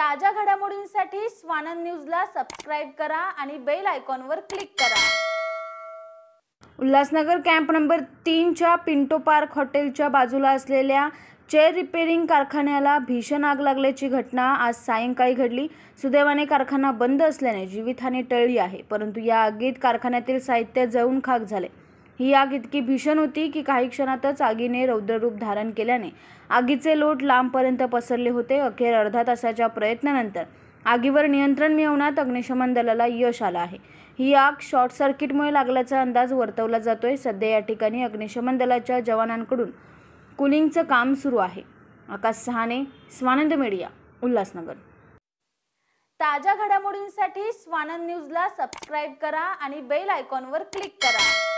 ताज्या घडामोडींसाठी स्वानंद न्यूजला सबस्क्राईब करा आणि बेल आयकॉनवर क्लिक करा उल्हासनगर कॅम्प नंबर तीनच्या पिंटो पार्क हॉटेलच्या बाजूला असलेल्या चेअर रिपेरिंग कारखान्याला भीषण आग लागल्याची घटना आज सायंकाळी घडली सुदैवाने कारखाना बंद असल्याने जीवितहानी टळली आहे परंतु या आगीत कारखान्यातील साहित्य जळून खाक झाले ही आग इतकी भीषण होती की काही क्षणातच आगीने रौद्र रूप धारण केल्याने आगीचे लोट लांबपर्यंत पसरले होते अखेर अर्धा तासाच्या प्रयत्नानंतर आगीवर नियंत्रण मिळवण्यात अग्निशमन दलाला यश आलं आहे ही आग शॉर्ट सर्किटमुळे लागल्याचा अंदाज वर्तवला जातोय सध्या या ठिकाणी अग्निशमन दलाच्या जवानांकडून कुलिंगचं काम सुरू आहे आकाश सहाने स्वानंद मीडिया उल्हासनगर ताज्या घडामोडींसाठी स्वानंद न्यूजला सबस्क्राईब करा आणि बेल आयकॉनवर क्लिक करा